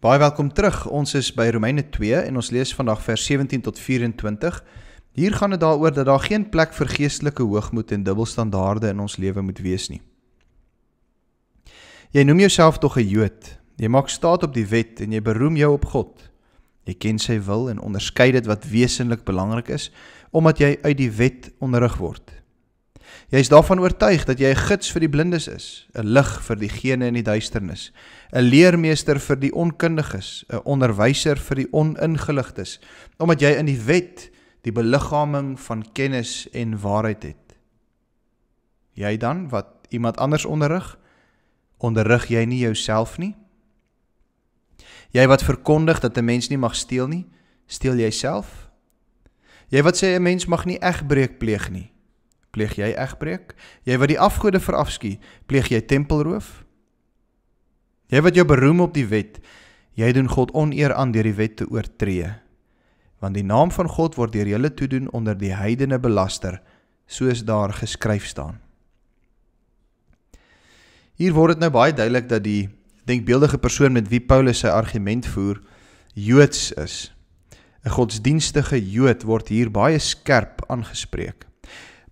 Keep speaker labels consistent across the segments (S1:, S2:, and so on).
S1: Baie welkom terug. Ons is by Romeine 2 en ons lees vandag vers 17 tot 24. Hier gaan dit daaroor dat daar geen plek vir geestelike hoogmoed en dubbelstandaarde in ons lewe moet wees nie. Jy noem jouself tog 'n Jood. Jy maak staat op die wet en jy beroem jou op God. Jy ken sy wil en onderskei dit wat wesenlik belangrik is omdat jy uit die wet onderrig word. Jy is daarvan oortuig dat jy 'n gids vir die blindes is, 'n lig vir diegene in die duisternis, 'n leermeester vir die onkundiges, 'n onderwyser vir die oningeligtes, omdat jy in die wet die beliggaaming van kennis en waarheid het. Jy dan wat iemand anders onderrig, onderrig jy nie jouself nie? Jy wat verkondig dat 'n mens nie mag steel nie, steel jy self? Jy wat sê 'n mens mag nie egbreek pleeg nie, pleeg jy egbreek? Jy wat die afgode verafskie, pleeg jy tempelroof? Jy wat jou beroem op die wet, jy doen God oneer aan deur die wet te oortree. Want die naam van God word deur julle toedoen onder die heidene belaster, soos daar geskryf staan. Hier word dit nou baie duidelik dat die denkbeeldige persoon met wie Paulus sy argument voer, Joods is. 'n Godsdienstige Jood word hier baie skerp aangespreek.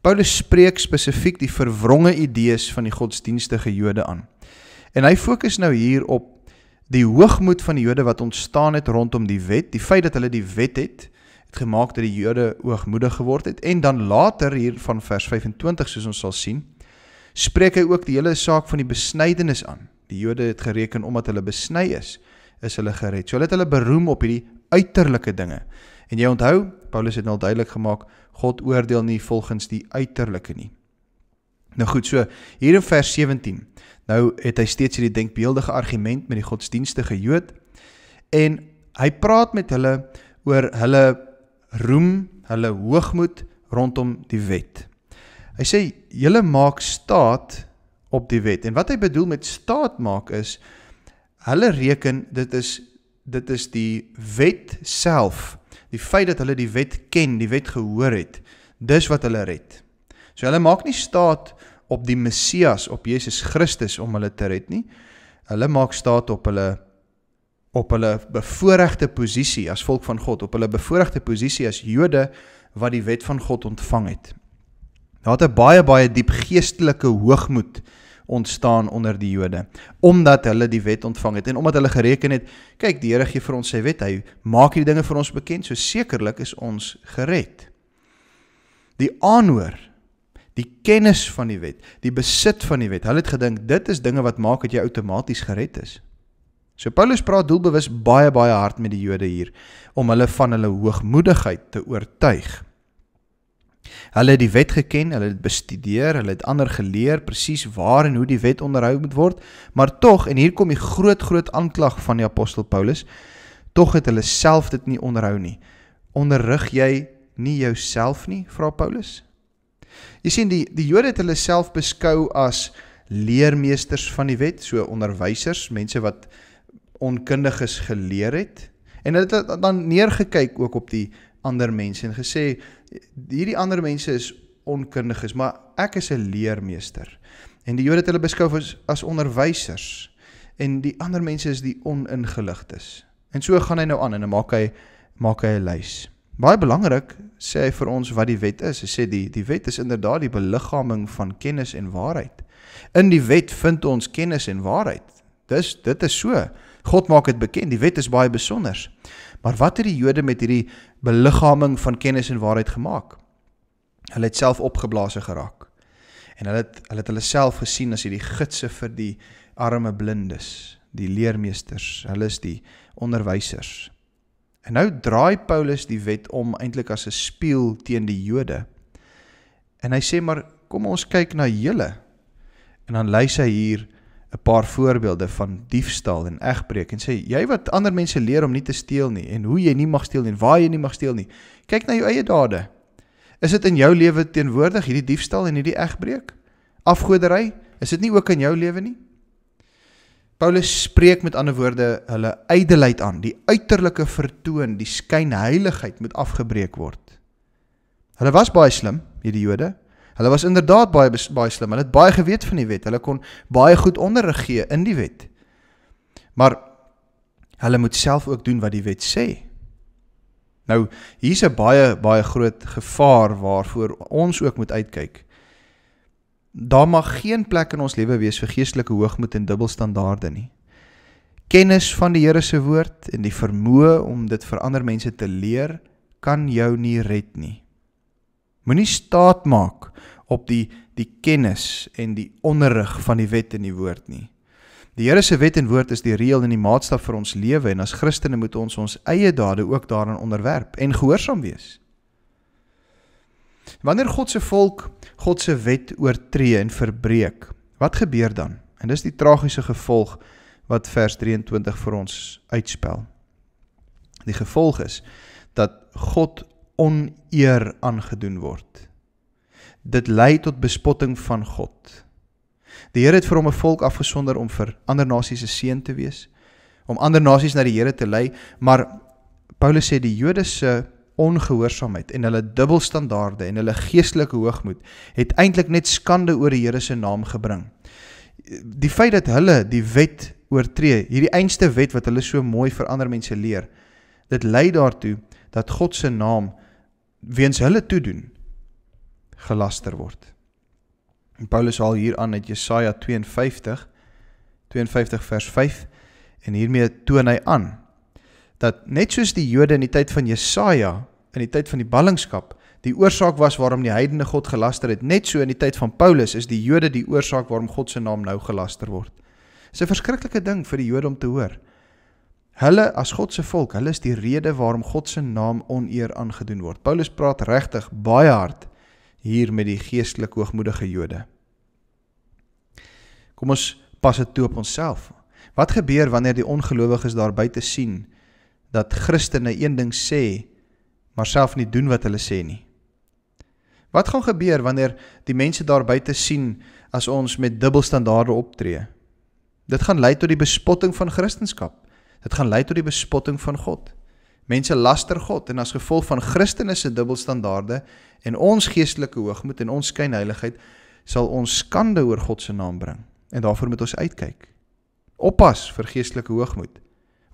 S1: Paulus spreek spesifiek die verwronge idees van die godsdienstige Jode aan. En hy fokus nou hier op die hoogmoed van die Jode wat ontstaan het rondom die wet, die feit dat hulle die wet het, het gemaak dat die Jode hoogmoedig geword het en dan later hier van vers 25 soos ons sal sien, spreek hy ook die hele saak van die besnydenis aan. Die Jode het gereken omdat hulle besny is, is hulle gered. So hulle het hulle beroem op hierdie uiterlike dinge. En jy onthou, Paulus het nou duidelik gemaak, God oordeel nie volgens die uiterlike nie. Nou goed, so hier in vers 17. Nou het hy steeds hierdie denkbeeldige argument met die godsdienstige Jood en hy praat met hulle oor hulle roem, hulle hoogmoed rondom die wet. Hy sê julle maak staat op die wet. En wat hy bedoel met staat maak is hulle reken dit is dit is die wet self. Die feit dat hulle die wet ken, die wet gehoor het, dis wat hulle red. So hulle maak nie staat op die Messias, op Jesus Christus om hulle te red nie. Hulle maak staat op hulle op hulle bevoordeelde posisie as volk van God, op hulle bevoordeelde posisie as Jode wat die wet van God ontvang het. Daar het 'n baie baie diep geestelike hoogmoed ontstaan onder die Jode omdat hulle die wet ontvang het en omdat hulle gereken het kyk die Here gee vir ons sy wet hy maak hierdie dinge vir ons bekend so sekerlik is ons gered die aanhoor die kennis van die wet die besit van die wet hulle het gedink dit is dinge wat maak dat jy outomaties gered is so Paulus praat doelbewus baie baie hard met die Jode hier om hulle van hulle hoogmoedigheid te oortuig Hulle het die wet geken, hulle het bestudeer, hulle het ander geleer presies waar en hoe die wet onderhou moet word, maar tog en hier kom die groot groot aanklag van die apostel Paulus, tog het hulle self dit nie onderhou nie. Onderrig jy nie jouself nie, vra Paulus? Jy sien die die Jode het hulle self beskou as leermeesters van die wet, so onderwysers, mense wat onkundiges geleer het en hulle het dan neergekyk ook op die ander mense en gesê hierdie ander mense is onkundiges, maar ek is 'n leermeester. En die Jode het hulle beskou as, as onderwysers en die ander mense is die oningeligtes. En so gaan hy nou aan en hy maak hy maak hy 'n lys. Baie belangrik sê hy vir ons wat die wet is. Hy sê die die wet is inderdaad die beliggaaming van kennis en waarheid. In die wet vind ons kennis en waarheid. Dis dit is so. God maak dit bekend. Die wet is baie besonder. Maar wat het die Jode met hierdie beliggaaming van kennis en waarheid gemaak? Hulle het self opgeblaas geraak. En hulle het hulle het hulle self gesien as hierdie gidse vir die arme blindes, die leermeesters. Hulle is die onderwysers. En nou draai Paulus die wet om eintlik as 'n spieël teen die Jode. En hy sê maar kom ons kyk na julle. En dan lei hy hier 'n paar voorbeelde van diefstal en egbreek en sê jy wat ander mense leer om nie te steel nie en hoe jy nie mag steel en waar jy nie mag steel nie. Kyk na jou eie dade. Is dit in jou lewe teenwoordig hierdie diefstal en hierdie egbreek? Afgodery? Is dit nie ook in jou lewe nie? Paulus spreek met ander woorde hulle ydelheid aan, die uiterlike vertoon, die skynheiligheid moet afgebreek word. Hulle was baie slim, hierdie Jode, Hulle was inderdaad baie baie slim. Hulle het baie geweet van die wet. Hulle kon baie goed onderrig gee in die wet. Maar hulle moet self ook doen wat die wet sê. Nou, hier's 'n baie baie groot gevaar waarvoor ons ook moet uitkyk. Daar mag geen plek in ons lewe wees vir geestelike hoogmoed en dubbelstandaarde nie. Kennis van die Here se woord en die vermoë om dit vir ander mense te leer kan jou nie red nie moenie staat maak op die die kennis en die onderrig van die wet en die woord nie. Die Here se wet en woord is die reël en die maatstaf vir ons lewe en as Christene moet ons ons eie dade ook daaraan onderwerp en gehoorsaam wees. Wanneer God se volk God se wet oortree en verbreek, wat gebeur dan? En dis die tragiese gevolg wat vers 23 vir ons uitspel. Die gevolg is dat God oneer aangedoen word. Dit lei tot bespotting van God. Die Here het vir hom 'n volk afgesonder om vir ander nasies se seën te wees, om ander nasies na die Here te lei, maar Paulus sê die Jode se ongehoorsaamheid en hulle dubbelstandaarde en hulle geestelike hoogmoed het eintlik net skande oor die Here se naam gebring. Die feit dat hulle die wet oortree, hierdie einste wet wat hulle so mooi vir ander mense leer, dit lei daartoe dat God se naam weens hulle toedoen gelaster word. En Paulus haal hier aan uit Jesaja 52 52 vers 5 en hiermee toon hy aan dat net soos die Jode in die tyd van Jesaja in die tyd van die ballingskap die oorsaak was waarom die heidene God gelaster het, net so in die tyd van Paulus is die Jode die oorsaak waarom God se naam nou gelaster word. Dit is 'n verskriklike ding vir die Jode om te hoor. Hulle as God se volk, hulle is die rede waarom God se naam oneer aangedoen word. Paulus praat regtig baie hard hier met die geestelik hoogmoedige Jode. Kom ons pas dit toe op onsself. Wat gebeur wanneer die ongelowiges daar buite sien dat Christene een ding sê maar self nie doen wat hulle sê nie? Wat gaan gebeur wanneer die mense daar buite sien as ons met dubbelstandaarde optree? Dit gaan lei tot die bespotting van Christendom. Dit gaan lei tot die bespotting van God. Mense laster God en as gevolg van Christene se dubbelstandaarde en ons geestelike hoogmoed en ons skynheiligheid sal ons skande oor God se naam bring. En daarvoor moet ons uitkyk. Oppas vir geestelike hoogmoed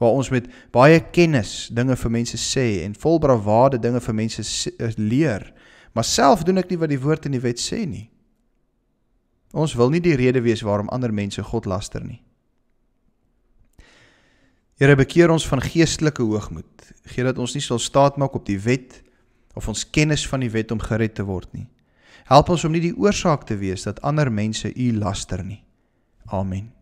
S1: waar ons met baie kennis dinge vir mense sê en vol bravade dinge vir mense eh, leer, maar self doen ek nie wat die woord in die wet sê nie. Ons wil nie die rede wees waarom ander mense God laster nie. Here bekeer ons van geestelike hoogmoed. Geef dat ons nie sal staat maak op die wet of ons kennis van die wet om gered te word nie. Help ons om nie die oorsaak te wees dat ander mense u laster nie. Amen.